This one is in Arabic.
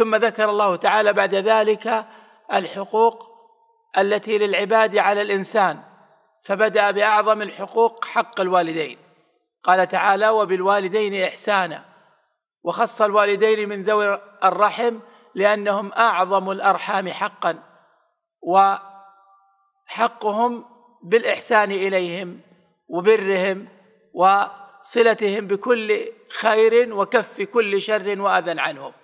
ثم ذكر الله تعالى بعد ذلك الحقوق التي للعباد على الانسان فبدا باعظم الحقوق حق الوالدين قال تعالى وبالوالدين احسانا وخص الوالدين من ذوي الرحم لانهم اعظم الارحام حقا وحقهم بالاحسان اليهم وبرهم وصلتهم بكل خير وكف كل شر واذى عنهم